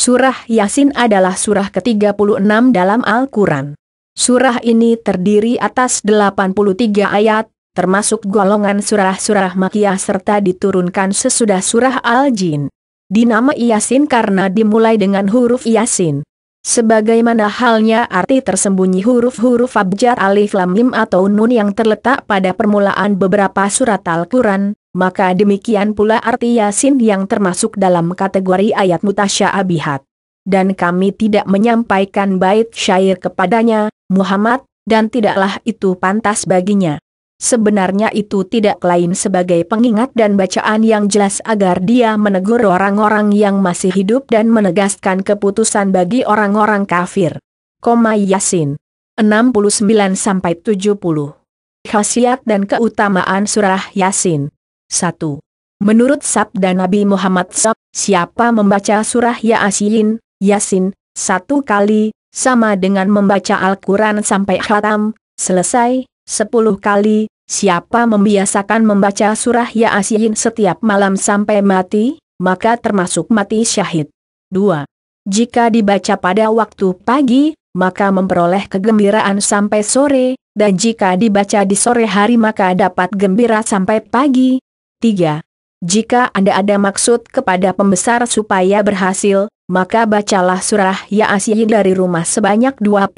Surah Yasin adalah surah ke-36 dalam Al-Quran. Surah ini terdiri atas 83 ayat, termasuk golongan surah-surah makiyah serta diturunkan sesudah surah Al-Jin. Dinama Yasin karena dimulai dengan huruf Yasin. Sebagaimana halnya arti tersembunyi huruf-huruf abjad alif lam mim atau nun yang terletak pada permulaan beberapa surat Al-Quran, maka demikian pula arti yasin yang termasuk dalam kategori ayat mutasyabihat. Dan kami tidak menyampaikan bait syair kepadanya, Muhammad, dan tidaklah itu pantas baginya. Sebenarnya itu tidak lain sebagai pengingat dan bacaan yang jelas agar dia menegur orang-orang yang masih hidup dan menegaskan keputusan bagi orang-orang kafir. Koma Yasin 69-70 Khasiat dan keutamaan Surah Yasin 1. Menurut sabda Nabi Muhammad SAW, siapa membaca Surah Yasin, Yasin, satu kali, sama dengan membaca Al-Quran sampai khatam, selesai, sepuluh kali, siapa membiasakan membaca surah Yasin setiap malam sampai mati, maka termasuk mati syahid. 2. Jika dibaca pada waktu pagi, maka memperoleh kegembiraan sampai sore, dan jika dibaca di sore hari maka dapat gembira sampai pagi. 3. Jika Anda ada maksud kepada pembesar supaya berhasil, maka bacalah surah Yasin dari rumah sebanyak 25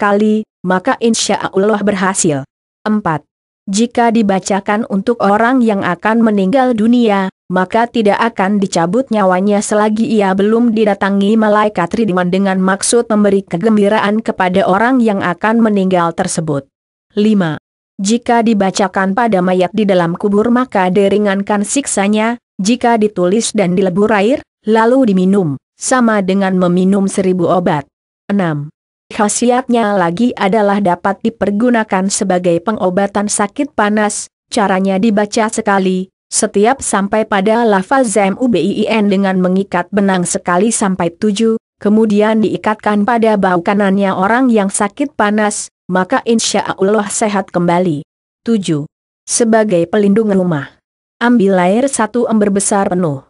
kali, maka insya Allah berhasil. 4. Jika dibacakan untuk orang yang akan meninggal dunia, maka tidak akan dicabut nyawanya selagi ia belum didatangi malaikat Ridwan dengan maksud memberi kegembiraan kepada orang yang akan meninggal tersebut. 5. Jika dibacakan pada mayat di dalam kubur maka deringankan siksanya, jika ditulis dan dilebur air, lalu diminum, sama dengan meminum seribu obat. 6. Khasiatnya lagi adalah dapat dipergunakan sebagai pengobatan sakit panas, caranya dibaca sekali, setiap sampai pada lafaz MUBIN dengan mengikat benang sekali sampai tujuh, kemudian diikatkan pada bau kanannya orang yang sakit panas, maka insya Allah sehat kembali. 7. Sebagai pelindung rumah. Ambil air satu ember besar penuh.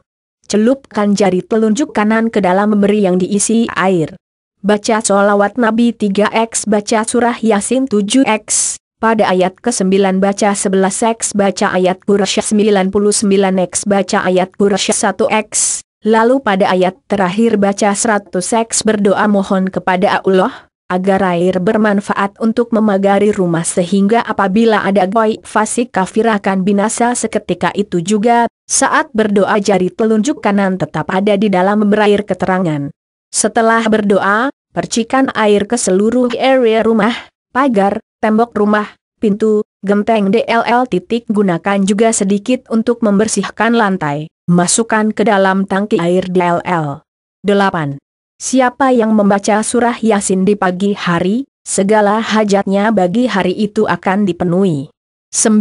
Celupkan jari telunjuk kanan ke dalam memberi yang diisi air baca solawat Nabi 3x, baca surah Yasin 7x, pada ayat ke-9 baca 11x, baca ayat Qurasy 99x, baca ayat Quraisy 1x, lalu pada ayat terakhir baca 100x berdoa mohon kepada Allah, agar air bermanfaat untuk memagari rumah sehingga apabila ada goy fasik kafir akan binasa seketika itu juga, saat berdoa jari telunjuk kanan tetap ada di dalam berair keterangan. Setelah berdoa, percikan air ke seluruh area rumah, pagar, tembok rumah, pintu, genteng DLL titik gunakan juga sedikit untuk membersihkan lantai, masukkan ke dalam tangki air DLL. 8. Siapa yang membaca surah Yasin di pagi hari, segala hajatnya bagi hari itu akan dipenuhi. 9.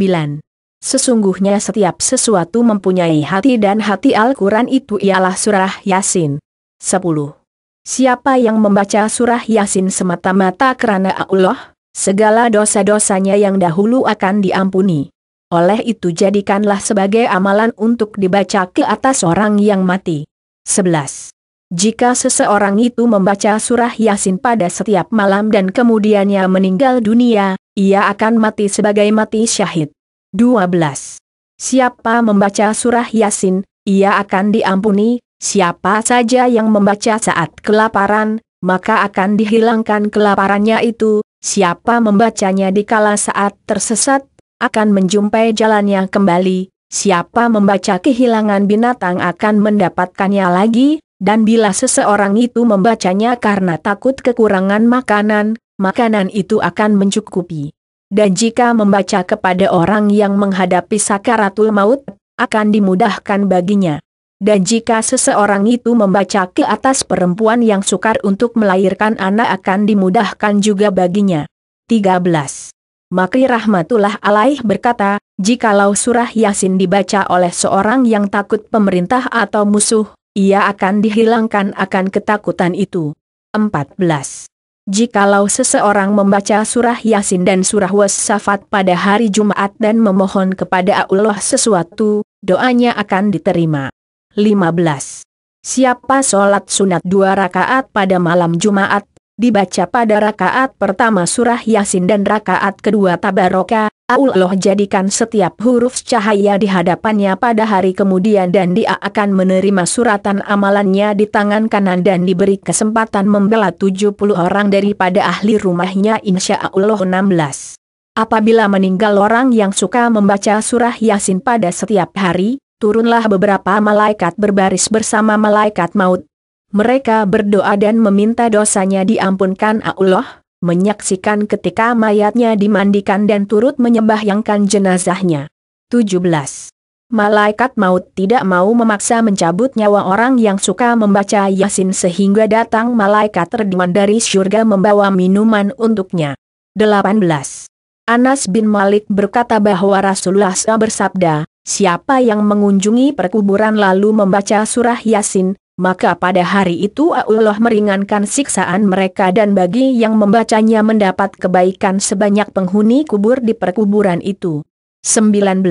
Sesungguhnya setiap sesuatu mempunyai hati dan hati Al-Quran itu ialah surah Yasin. 10. Siapa yang membaca surah Yasin semata-mata kerana Allah, segala dosa-dosanya yang dahulu akan diampuni. Oleh itu jadikanlah sebagai amalan untuk dibaca ke atas orang yang mati. 11. Jika seseorang itu membaca surah Yasin pada setiap malam dan kemudiannya meninggal dunia, ia akan mati sebagai mati syahid. 12. Siapa membaca surah Yasin, ia akan diampuni, Siapa saja yang membaca saat kelaparan, maka akan dihilangkan kelaparannya itu, siapa membacanya di kala saat tersesat, akan menjumpai jalannya kembali, siapa membaca kehilangan binatang akan mendapatkannya lagi, dan bila seseorang itu membacanya karena takut kekurangan makanan, makanan itu akan mencukupi. Dan jika membaca kepada orang yang menghadapi sakaratul maut, akan dimudahkan baginya dan jika seseorang itu membaca ke atas perempuan yang sukar untuk melahirkan anak akan dimudahkan juga baginya. 13. Makri Rahmatullah Alaih berkata, jikalau surah Yasin dibaca oleh seorang yang takut pemerintah atau musuh, ia akan dihilangkan akan ketakutan itu. 14. Jikalau seseorang membaca surah Yasin dan surah Wasafat pada hari Jumat dan memohon kepada Allah sesuatu, doanya akan diterima. 15. Siapa sholat sunat dua rakaat pada malam Jumat, dibaca pada rakaat pertama surah Yasin dan rakaat kedua Tabaroka, Allah jadikan setiap huruf cahaya di hadapannya pada hari kemudian dan dia akan menerima suratan amalannya di tangan kanan dan diberi kesempatan membela 70 orang daripada ahli rumahnya insya Allah 16. Apabila meninggal orang yang suka membaca surah Yasin pada setiap hari, turunlah beberapa malaikat berbaris bersama malaikat maut. Mereka berdoa dan meminta dosanya diampunkan Allah, menyaksikan ketika mayatnya dimandikan dan turut menyembahyangkan jenazahnya. 17. Malaikat maut tidak mau memaksa mencabut nyawa orang yang suka membaca Yasin sehingga datang malaikat terdeman dari surga membawa minuman untuknya. 18. Anas bin Malik berkata bahwa Rasulullah bersabda, Siapa yang mengunjungi perkuburan lalu membaca surah Yasin, maka pada hari itu Allah meringankan siksaan mereka dan bagi yang membacanya mendapat kebaikan sebanyak penghuni kubur di perkuburan itu. 19.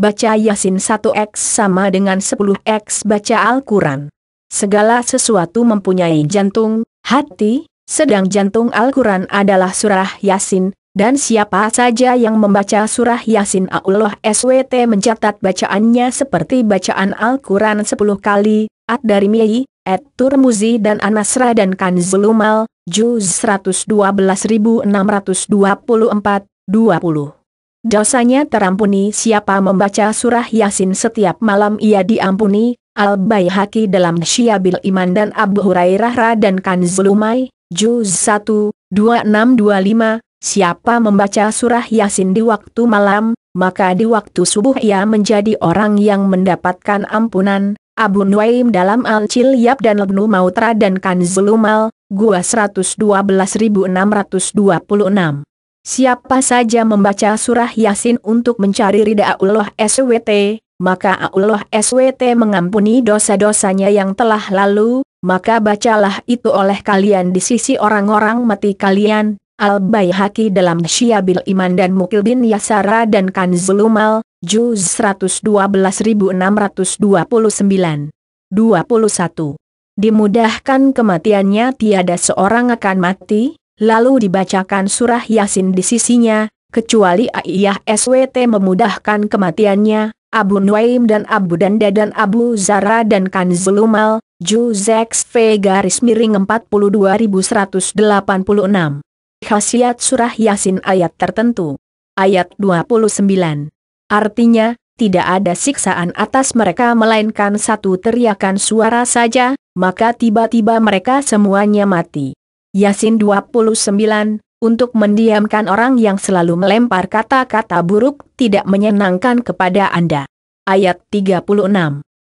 Baca Yasin 1x sama dengan 10x baca Al-Quran. Segala sesuatu mempunyai jantung, hati, sedang jantung Al-Quran adalah surah Yasin, dan siapa saja yang membaca surah Yasin Allah SWT mencatat bacaannya seperti bacaan Al-Quran 10 kali, ad dari ad At Turmuzi dan Anasra dan Kanzulumal, Juz 112624, 20. Dosanya terampuni siapa membaca surah Yasin setiap malam ia diampuni, Al-Bayhaqi dalam Syiabil Iman dan Abu Hurairah dan Kanzulumai, Juz 1, 2625, siapa membaca surah Yasin di waktu malam, maka di waktu subuh ia menjadi orang yang mendapatkan ampunan. Abu Nuaim dalam Al-Cilyab dan Lebnu Mautra dan Kanzulumal, Gua 112626. Siapa saja membaca surah Yasin untuk mencari ridha Allah SWT, maka Allah SWT mengampuni dosa-dosanya yang telah lalu, maka bacalah itu oleh kalian di sisi orang-orang mati kalian, Al-Baihaqi dalam Syiabil Iman dan Mukil bin Yasara dan Kanzulumal Juz 112629. 21. Dimudahkan kematiannya tiada seorang akan mati, lalu dibacakan surah Yasin di sisinya, kecuali Aiyah SWT memudahkan kematiannya, Abu Nuaim dan Abu Danda dan Abu Zara dan Kanzulumal Juz XV garis miring 42186 khasiat surah Yasin ayat tertentu. Ayat 29. Artinya, tidak ada siksaan atas mereka melainkan satu teriakan suara saja, maka tiba-tiba mereka semuanya mati. Yasin 29, untuk mendiamkan orang yang selalu melempar kata-kata buruk tidak menyenangkan kepada Anda. Ayat 36.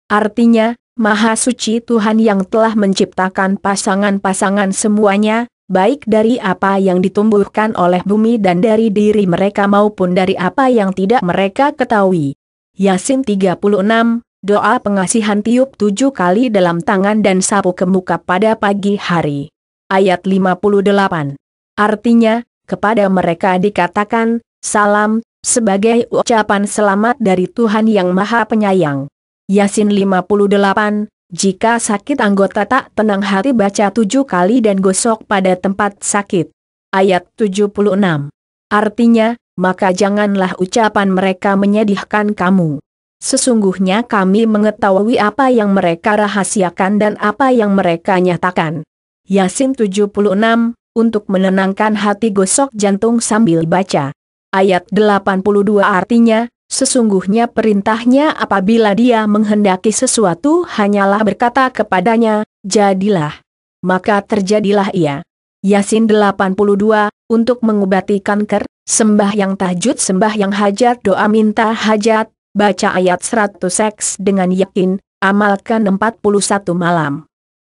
Artinya, Maha Suci Tuhan yang telah menciptakan pasangan-pasangan semuanya, baik dari apa yang ditumbuhkan oleh bumi dan dari diri mereka maupun dari apa yang tidak mereka ketahui. Yasin 36, doa pengasihan tiup tujuh kali dalam tangan dan sapu ke muka pada pagi hari. Ayat 58. Artinya, kepada mereka dikatakan, salam, sebagai ucapan selamat dari Tuhan Yang Maha Penyayang. Yasin 58, jika sakit anggota tak tenang hati baca tujuh kali dan gosok pada tempat sakit. Ayat 76. Artinya, maka janganlah ucapan mereka menyedihkan kamu. Sesungguhnya kami mengetahui apa yang mereka rahasiakan dan apa yang mereka nyatakan. Yasin 76, untuk menenangkan hati gosok jantung sambil baca. Ayat 82 artinya, Sesungguhnya perintahnya apabila dia menghendaki sesuatu hanyalah berkata kepadanya, jadilah. Maka terjadilah ia. Yasin 82, untuk mengobati kanker, sembah yang tahjud sembah yang hajat doa minta hajat, baca ayat 100 seks dengan yakin, amalkan 41 malam.